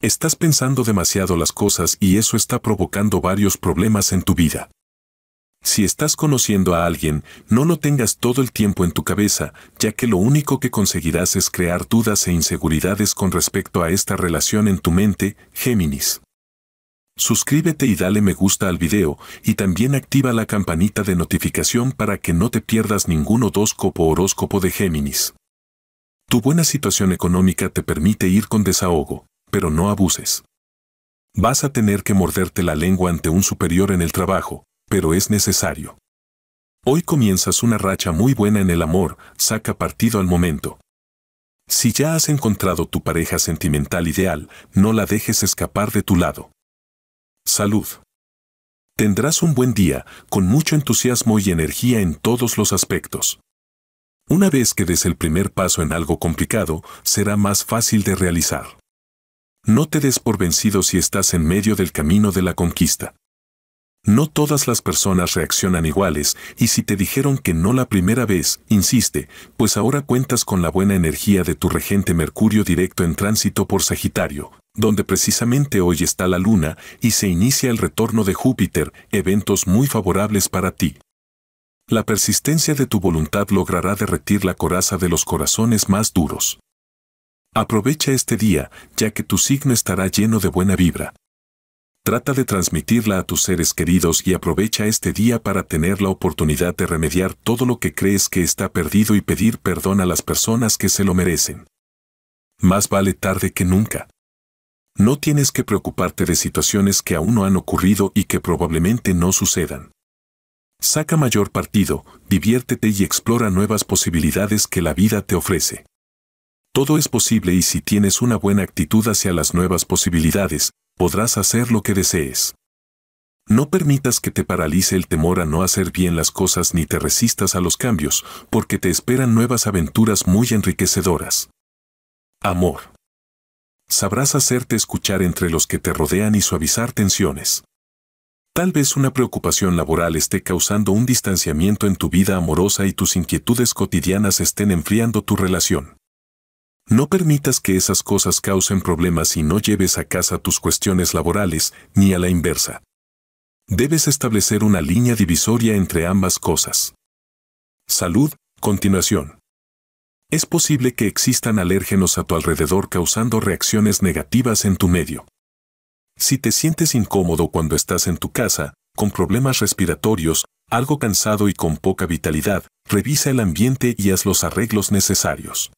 Estás pensando demasiado las cosas y eso está provocando varios problemas en tu vida. Si estás conociendo a alguien, no lo tengas todo el tiempo en tu cabeza, ya que lo único que conseguirás es crear dudas e inseguridades con respecto a esta relación en tu mente, Géminis. Suscríbete y dale me gusta al video y también activa la campanita de notificación para que no te pierdas ningún odóscopo horóscopo de Géminis. Tu buena situación económica te permite ir con desahogo pero no abuses. Vas a tener que morderte la lengua ante un superior en el trabajo, pero es necesario. Hoy comienzas una racha muy buena en el amor, saca partido al momento. Si ya has encontrado tu pareja sentimental ideal, no la dejes escapar de tu lado. Salud. Tendrás un buen día, con mucho entusiasmo y energía en todos los aspectos. Una vez que des el primer paso en algo complicado, será más fácil de realizar. No te des por vencido si estás en medio del camino de la conquista. No todas las personas reaccionan iguales, y si te dijeron que no la primera vez, insiste, pues ahora cuentas con la buena energía de tu regente Mercurio directo en tránsito por Sagitario, donde precisamente hoy está la Luna, y se inicia el retorno de Júpiter, eventos muy favorables para ti. La persistencia de tu voluntad logrará derretir la coraza de los corazones más duros. Aprovecha este día, ya que tu signo estará lleno de buena vibra. Trata de transmitirla a tus seres queridos y aprovecha este día para tener la oportunidad de remediar todo lo que crees que está perdido y pedir perdón a las personas que se lo merecen. Más vale tarde que nunca. No tienes que preocuparte de situaciones que aún no han ocurrido y que probablemente no sucedan. Saca mayor partido, diviértete y explora nuevas posibilidades que la vida te ofrece. Todo es posible y si tienes una buena actitud hacia las nuevas posibilidades, podrás hacer lo que desees. No permitas que te paralice el temor a no hacer bien las cosas ni te resistas a los cambios, porque te esperan nuevas aventuras muy enriquecedoras. Amor. Sabrás hacerte escuchar entre los que te rodean y suavizar tensiones. Tal vez una preocupación laboral esté causando un distanciamiento en tu vida amorosa y tus inquietudes cotidianas estén enfriando tu relación. No permitas que esas cosas causen problemas y no lleves a casa tus cuestiones laborales, ni a la inversa. Debes establecer una línea divisoria entre ambas cosas. Salud, continuación. Es posible que existan alérgenos a tu alrededor causando reacciones negativas en tu medio. Si te sientes incómodo cuando estás en tu casa, con problemas respiratorios, algo cansado y con poca vitalidad, revisa el ambiente y haz los arreglos necesarios.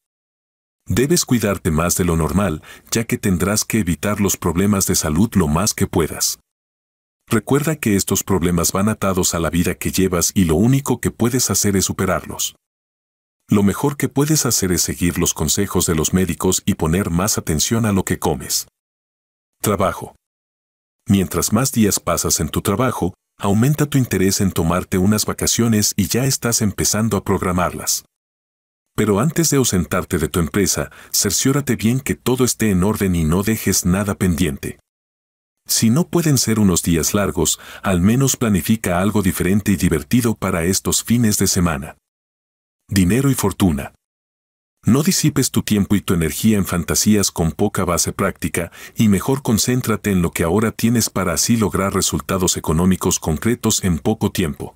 Debes cuidarte más de lo normal, ya que tendrás que evitar los problemas de salud lo más que puedas. Recuerda que estos problemas van atados a la vida que llevas y lo único que puedes hacer es superarlos. Lo mejor que puedes hacer es seguir los consejos de los médicos y poner más atención a lo que comes. Trabajo. Mientras más días pasas en tu trabajo, aumenta tu interés en tomarte unas vacaciones y ya estás empezando a programarlas. Pero antes de ausentarte de tu empresa, cerciórate bien que todo esté en orden y no dejes nada pendiente. Si no pueden ser unos días largos, al menos planifica algo diferente y divertido para estos fines de semana. Dinero y fortuna. No disipes tu tiempo y tu energía en fantasías con poca base práctica y mejor concéntrate en lo que ahora tienes para así lograr resultados económicos concretos en poco tiempo.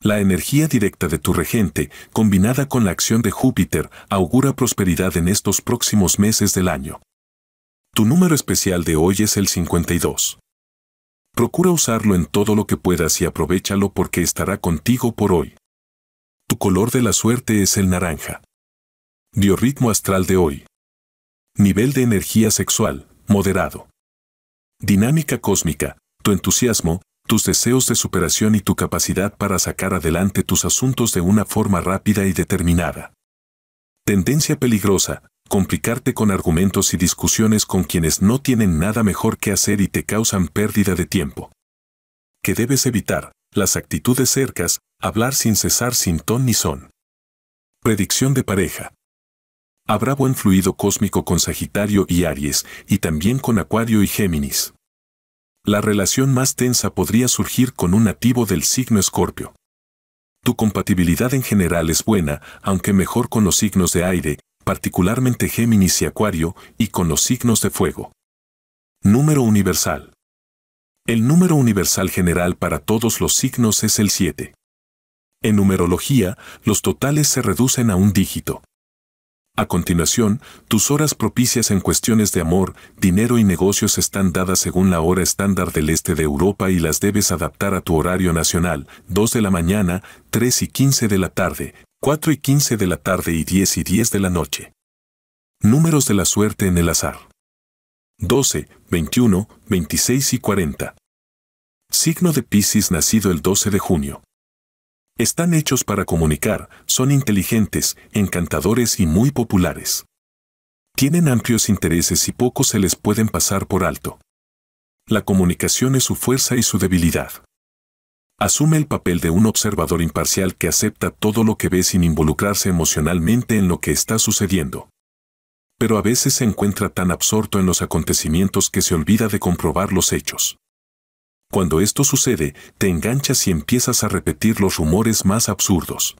La energía directa de tu regente, combinada con la acción de Júpiter, augura prosperidad en estos próximos meses del año. Tu número especial de hoy es el 52. Procura usarlo en todo lo que puedas y aprovechalo porque estará contigo por hoy. Tu color de la suerte es el naranja. Biorritmo astral de hoy. Nivel de energía sexual, moderado. Dinámica cósmica, tu entusiasmo, tus deseos de superación y tu capacidad para sacar adelante tus asuntos de una forma rápida y determinada. Tendencia peligrosa, complicarte con argumentos y discusiones con quienes no tienen nada mejor que hacer y te causan pérdida de tiempo. Que debes evitar, las actitudes cercas, hablar sin cesar sin ton ni son. Predicción de pareja. Habrá buen fluido cósmico con Sagitario y Aries, y también con Acuario y Géminis. La relación más tensa podría surgir con un nativo del signo Escorpio. Tu compatibilidad en general es buena, aunque mejor con los signos de aire, particularmente Géminis y Acuario, y con los signos de fuego. Número universal. El número universal general para todos los signos es el 7. En numerología, los totales se reducen a un dígito. A continuación, tus horas propicias en cuestiones de amor, dinero y negocios están dadas según la hora estándar del este de Europa y las debes adaptar a tu horario nacional, 2 de la mañana, 3 y 15 de la tarde, 4 y 15 de la tarde y 10 y 10 de la noche. Números de la suerte en el azar. 12, 21, 26 y 40. Signo de Pisces nacido el 12 de junio. Están hechos para comunicar, son inteligentes, encantadores y muy populares. Tienen amplios intereses y pocos se les pueden pasar por alto. La comunicación es su fuerza y su debilidad. Asume el papel de un observador imparcial que acepta todo lo que ve sin involucrarse emocionalmente en lo que está sucediendo. Pero a veces se encuentra tan absorto en los acontecimientos que se olvida de comprobar los hechos. Cuando esto sucede, te enganchas y empiezas a repetir los rumores más absurdos.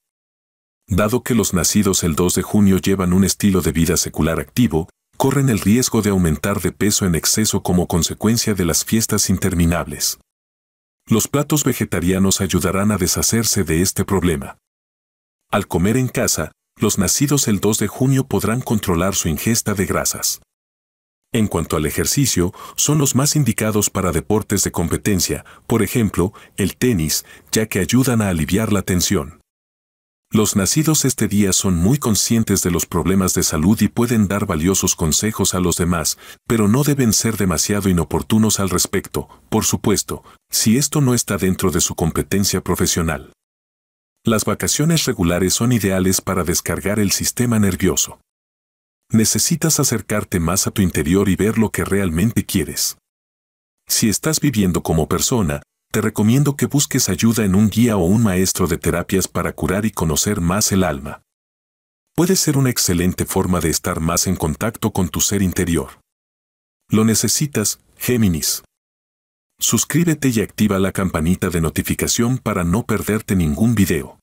Dado que los nacidos el 2 de junio llevan un estilo de vida secular activo, corren el riesgo de aumentar de peso en exceso como consecuencia de las fiestas interminables. Los platos vegetarianos ayudarán a deshacerse de este problema. Al comer en casa, los nacidos el 2 de junio podrán controlar su ingesta de grasas. En cuanto al ejercicio, son los más indicados para deportes de competencia, por ejemplo, el tenis, ya que ayudan a aliviar la tensión. Los nacidos este día son muy conscientes de los problemas de salud y pueden dar valiosos consejos a los demás, pero no deben ser demasiado inoportunos al respecto, por supuesto, si esto no está dentro de su competencia profesional. Las vacaciones regulares son ideales para descargar el sistema nervioso. Necesitas acercarte más a tu interior y ver lo que realmente quieres. Si estás viviendo como persona, te recomiendo que busques ayuda en un guía o un maestro de terapias para curar y conocer más el alma. Puede ser una excelente forma de estar más en contacto con tu ser interior. Lo necesitas, Géminis. Suscríbete y activa la campanita de notificación para no perderte ningún video.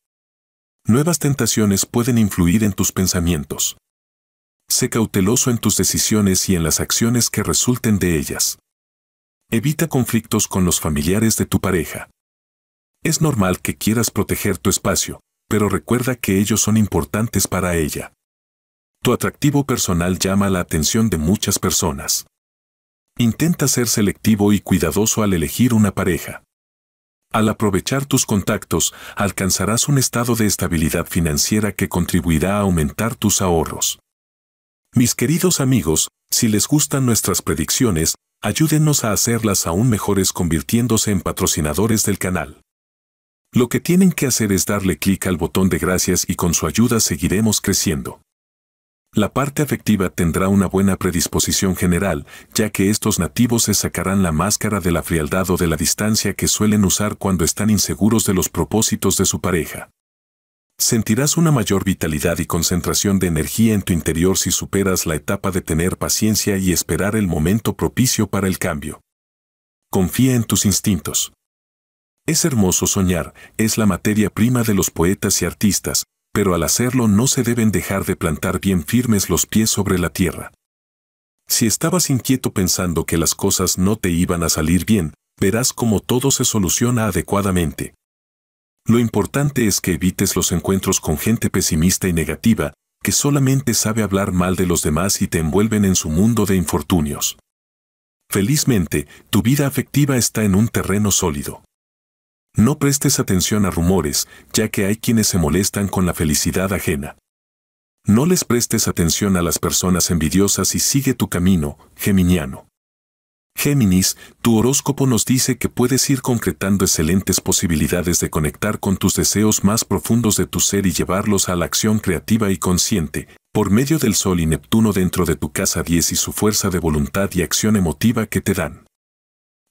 Nuevas tentaciones pueden influir en tus pensamientos. Sé cauteloso en tus decisiones y en las acciones que resulten de ellas. Evita conflictos con los familiares de tu pareja. Es normal que quieras proteger tu espacio, pero recuerda que ellos son importantes para ella. Tu atractivo personal llama la atención de muchas personas. Intenta ser selectivo y cuidadoso al elegir una pareja. Al aprovechar tus contactos, alcanzarás un estado de estabilidad financiera que contribuirá a aumentar tus ahorros. Mis queridos amigos, si les gustan nuestras predicciones, ayúdennos a hacerlas aún mejores convirtiéndose en patrocinadores del canal. Lo que tienen que hacer es darle clic al botón de gracias y con su ayuda seguiremos creciendo. La parte afectiva tendrá una buena predisposición general, ya que estos nativos se sacarán la máscara de la frialdad o de la distancia que suelen usar cuando están inseguros de los propósitos de su pareja. Sentirás una mayor vitalidad y concentración de energía en tu interior si superas la etapa de tener paciencia y esperar el momento propicio para el cambio. Confía en tus instintos. Es hermoso soñar, es la materia prima de los poetas y artistas, pero al hacerlo no se deben dejar de plantar bien firmes los pies sobre la tierra. Si estabas inquieto pensando que las cosas no te iban a salir bien, verás cómo todo se soluciona adecuadamente. Lo importante es que evites los encuentros con gente pesimista y negativa, que solamente sabe hablar mal de los demás y te envuelven en su mundo de infortunios. Felizmente, tu vida afectiva está en un terreno sólido. No prestes atención a rumores, ya que hay quienes se molestan con la felicidad ajena. No les prestes atención a las personas envidiosas y sigue tu camino, Geminiano. Géminis, tu horóscopo nos dice que puedes ir concretando excelentes posibilidades de conectar con tus deseos más profundos de tu ser y llevarlos a la acción creativa y consciente, por medio del Sol y Neptuno dentro de tu casa 10 y su fuerza de voluntad y acción emotiva que te dan.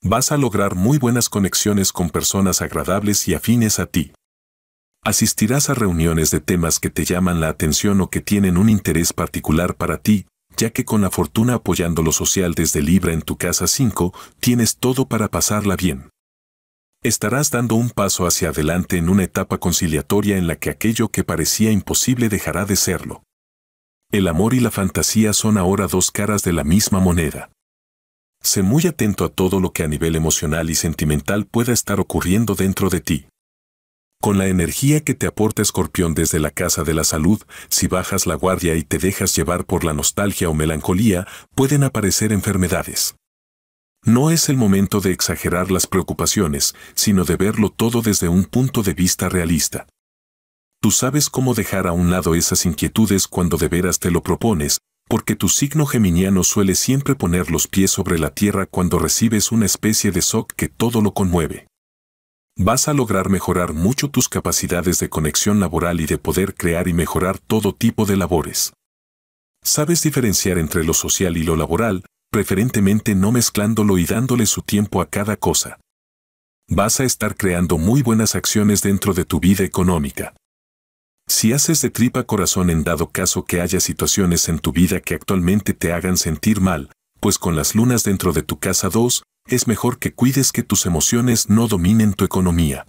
Vas a lograr muy buenas conexiones con personas agradables y afines a ti. Asistirás a reuniones de temas que te llaman la atención o que tienen un interés particular para ti, ya que con la fortuna apoyando lo social desde Libra en tu casa 5, tienes todo para pasarla bien. Estarás dando un paso hacia adelante en una etapa conciliatoria en la que aquello que parecía imposible dejará de serlo. El amor y la fantasía son ahora dos caras de la misma moneda. Sé muy atento a todo lo que a nivel emocional y sentimental pueda estar ocurriendo dentro de ti. Con la energía que te aporta Escorpión desde la Casa de la Salud, si bajas la guardia y te dejas llevar por la nostalgia o melancolía, pueden aparecer enfermedades. No es el momento de exagerar las preocupaciones, sino de verlo todo desde un punto de vista realista. Tú sabes cómo dejar a un lado esas inquietudes cuando de veras te lo propones, porque tu signo geminiano suele siempre poner los pies sobre la tierra cuando recibes una especie de shock que todo lo conmueve vas a lograr mejorar mucho tus capacidades de conexión laboral y de poder crear y mejorar todo tipo de labores. Sabes diferenciar entre lo social y lo laboral, preferentemente no mezclándolo y dándole su tiempo a cada cosa. Vas a estar creando muy buenas acciones dentro de tu vida económica. Si haces de tripa corazón en dado caso que haya situaciones en tu vida que actualmente te hagan sentir mal, pues con las lunas dentro de tu casa 2, es mejor que cuides que tus emociones no dominen tu economía.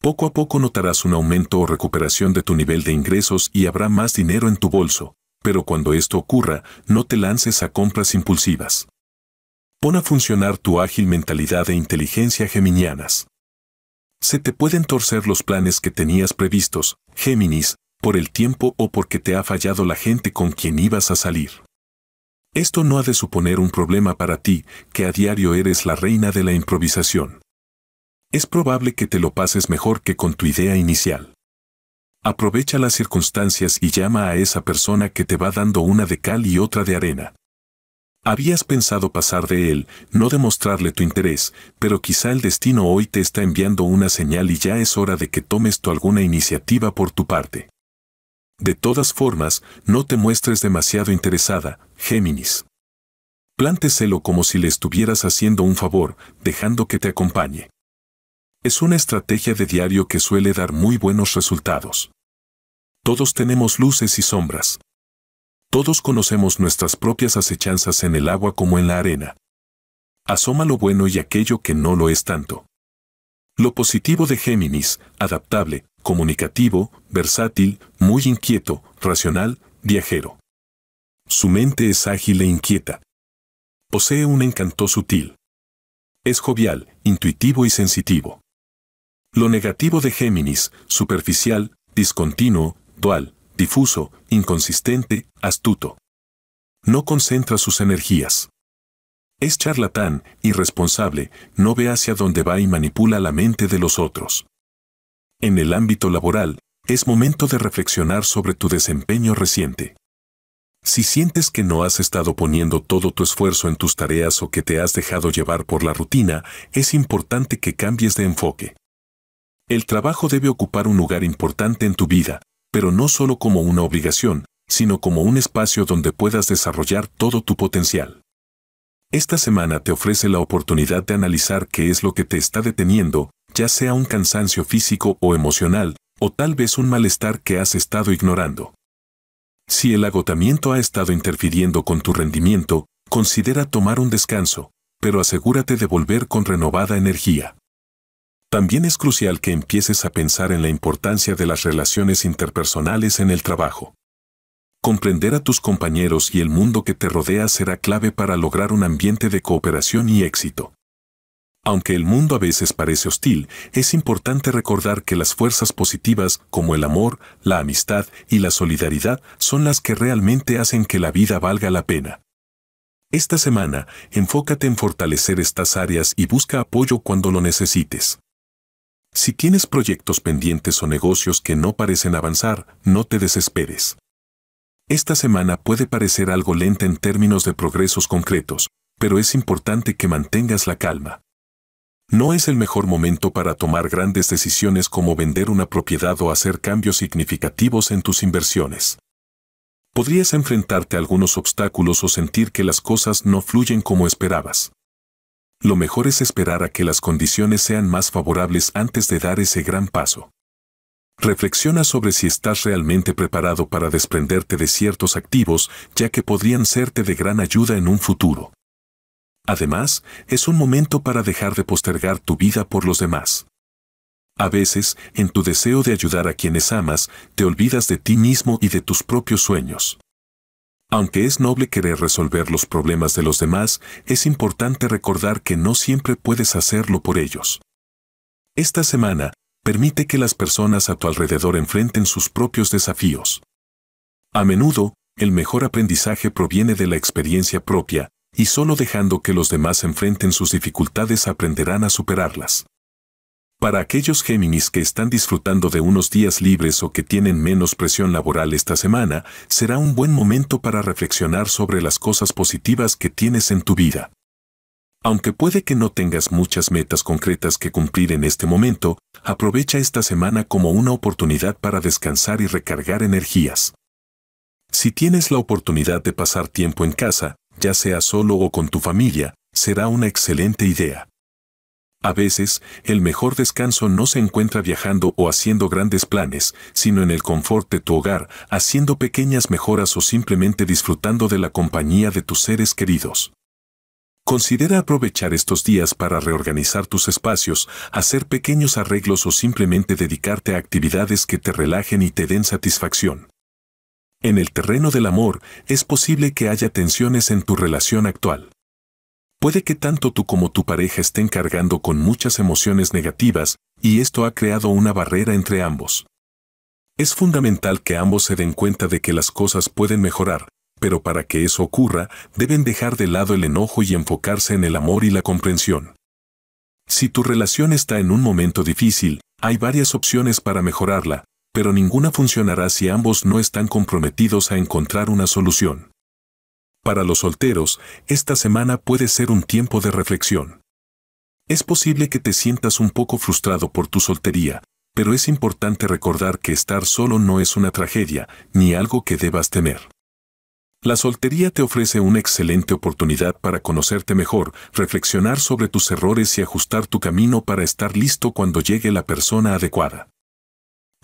Poco a poco notarás un aumento o recuperación de tu nivel de ingresos y habrá más dinero en tu bolso, pero cuando esto ocurra, no te lances a compras impulsivas. Pon a funcionar tu ágil mentalidad e inteligencia geminianas. Se te pueden torcer los planes que tenías previstos, Géminis, por el tiempo o porque te ha fallado la gente con quien ibas a salir. Esto no ha de suponer un problema para ti, que a diario eres la reina de la improvisación. Es probable que te lo pases mejor que con tu idea inicial. Aprovecha las circunstancias y llama a esa persona que te va dando una de cal y otra de arena. Habías pensado pasar de él, no demostrarle tu interés, pero quizá el destino hoy te está enviando una señal y ya es hora de que tomes tu alguna iniciativa por tu parte. De todas formas, no te muestres demasiado interesada, Géminis. Plánteselo como si le estuvieras haciendo un favor, dejando que te acompañe. Es una estrategia de diario que suele dar muy buenos resultados. Todos tenemos luces y sombras. Todos conocemos nuestras propias acechanzas en el agua como en la arena. Asoma lo bueno y aquello que no lo es tanto. Lo positivo de Géminis, adaptable, comunicativo, versátil, muy inquieto, racional, viajero. Su mente es ágil e inquieta. Posee un encanto sutil. Es jovial, intuitivo y sensitivo. Lo negativo de Géminis, superficial, discontinuo, dual, difuso, inconsistente, astuto. No concentra sus energías. Es charlatán, irresponsable, no ve hacia dónde va y manipula la mente de los otros. En el ámbito laboral, es momento de reflexionar sobre tu desempeño reciente. Si sientes que no has estado poniendo todo tu esfuerzo en tus tareas o que te has dejado llevar por la rutina, es importante que cambies de enfoque. El trabajo debe ocupar un lugar importante en tu vida, pero no solo como una obligación, sino como un espacio donde puedas desarrollar todo tu potencial. Esta semana te ofrece la oportunidad de analizar qué es lo que te está deteniendo ya sea un cansancio físico o emocional, o tal vez un malestar que has estado ignorando. Si el agotamiento ha estado interfiriendo con tu rendimiento, considera tomar un descanso, pero asegúrate de volver con renovada energía. También es crucial que empieces a pensar en la importancia de las relaciones interpersonales en el trabajo. Comprender a tus compañeros y el mundo que te rodea será clave para lograr un ambiente de cooperación y éxito. Aunque el mundo a veces parece hostil, es importante recordar que las fuerzas positivas como el amor, la amistad y la solidaridad son las que realmente hacen que la vida valga la pena. Esta semana, enfócate en fortalecer estas áreas y busca apoyo cuando lo necesites. Si tienes proyectos pendientes o negocios que no parecen avanzar, no te desesperes. Esta semana puede parecer algo lenta en términos de progresos concretos, pero es importante que mantengas la calma. No es el mejor momento para tomar grandes decisiones como vender una propiedad o hacer cambios significativos en tus inversiones. Podrías enfrentarte a algunos obstáculos o sentir que las cosas no fluyen como esperabas. Lo mejor es esperar a que las condiciones sean más favorables antes de dar ese gran paso. Reflexiona sobre si estás realmente preparado para desprenderte de ciertos activos, ya que podrían serte de gran ayuda en un futuro. Además, es un momento para dejar de postergar tu vida por los demás. A veces, en tu deseo de ayudar a quienes amas, te olvidas de ti mismo y de tus propios sueños. Aunque es noble querer resolver los problemas de los demás, es importante recordar que no siempre puedes hacerlo por ellos. Esta semana, permite que las personas a tu alrededor enfrenten sus propios desafíos. A menudo, el mejor aprendizaje proviene de la experiencia propia, y solo dejando que los demás enfrenten sus dificultades aprenderán a superarlas. Para aquellos Géminis que están disfrutando de unos días libres o que tienen menos presión laboral esta semana, será un buen momento para reflexionar sobre las cosas positivas que tienes en tu vida. Aunque puede que no tengas muchas metas concretas que cumplir en este momento, aprovecha esta semana como una oportunidad para descansar y recargar energías. Si tienes la oportunidad de pasar tiempo en casa, ya sea solo o con tu familia, será una excelente idea. A veces, el mejor descanso no se encuentra viajando o haciendo grandes planes, sino en el confort de tu hogar, haciendo pequeñas mejoras o simplemente disfrutando de la compañía de tus seres queridos. Considera aprovechar estos días para reorganizar tus espacios, hacer pequeños arreglos o simplemente dedicarte a actividades que te relajen y te den satisfacción. En el terreno del amor, es posible que haya tensiones en tu relación actual. Puede que tanto tú como tu pareja estén cargando con muchas emociones negativas, y esto ha creado una barrera entre ambos. Es fundamental que ambos se den cuenta de que las cosas pueden mejorar, pero para que eso ocurra, deben dejar de lado el enojo y enfocarse en el amor y la comprensión. Si tu relación está en un momento difícil, hay varias opciones para mejorarla, pero ninguna funcionará si ambos no están comprometidos a encontrar una solución. Para los solteros, esta semana puede ser un tiempo de reflexión. Es posible que te sientas un poco frustrado por tu soltería, pero es importante recordar que estar solo no es una tragedia, ni algo que debas temer. La soltería te ofrece una excelente oportunidad para conocerte mejor, reflexionar sobre tus errores y ajustar tu camino para estar listo cuando llegue la persona adecuada.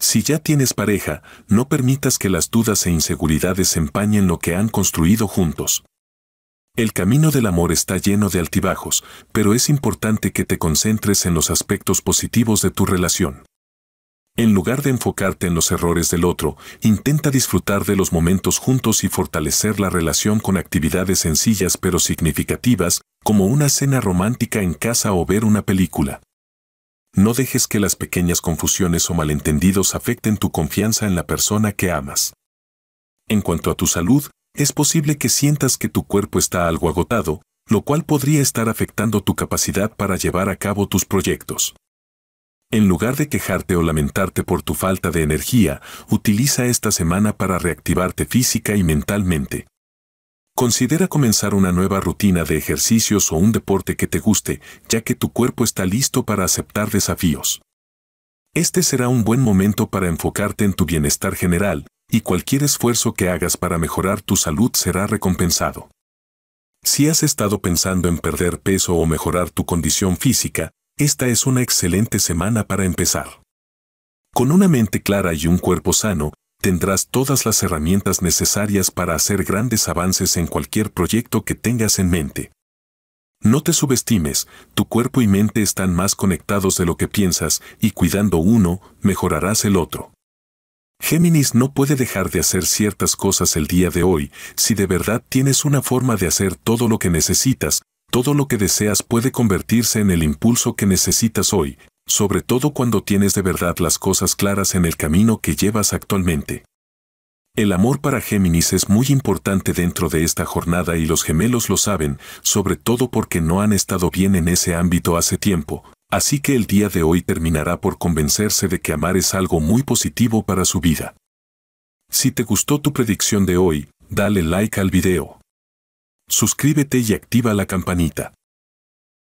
Si ya tienes pareja, no permitas que las dudas e inseguridades empañen lo que han construido juntos. El camino del amor está lleno de altibajos, pero es importante que te concentres en los aspectos positivos de tu relación. En lugar de enfocarte en los errores del otro, intenta disfrutar de los momentos juntos y fortalecer la relación con actividades sencillas pero significativas, como una cena romántica en casa o ver una película. No dejes que las pequeñas confusiones o malentendidos afecten tu confianza en la persona que amas. En cuanto a tu salud, es posible que sientas que tu cuerpo está algo agotado, lo cual podría estar afectando tu capacidad para llevar a cabo tus proyectos. En lugar de quejarte o lamentarte por tu falta de energía, utiliza esta semana para reactivarte física y mentalmente. Considera comenzar una nueva rutina de ejercicios o un deporte que te guste, ya que tu cuerpo está listo para aceptar desafíos. Este será un buen momento para enfocarte en tu bienestar general, y cualquier esfuerzo que hagas para mejorar tu salud será recompensado. Si has estado pensando en perder peso o mejorar tu condición física, esta es una excelente semana para empezar. Con una mente clara y un cuerpo sano, tendrás todas las herramientas necesarias para hacer grandes avances en cualquier proyecto que tengas en mente. No te subestimes, tu cuerpo y mente están más conectados de lo que piensas y cuidando uno, mejorarás el otro. Géminis no puede dejar de hacer ciertas cosas el día de hoy, si de verdad tienes una forma de hacer todo lo que necesitas, todo lo que deseas puede convertirse en el impulso que necesitas hoy, sobre todo cuando tienes de verdad las cosas claras en el camino que llevas actualmente. El amor para Géminis es muy importante dentro de esta jornada y los gemelos lo saben, sobre todo porque no han estado bien en ese ámbito hace tiempo, así que el día de hoy terminará por convencerse de que amar es algo muy positivo para su vida. Si te gustó tu predicción de hoy, dale like al video. Suscríbete y activa la campanita.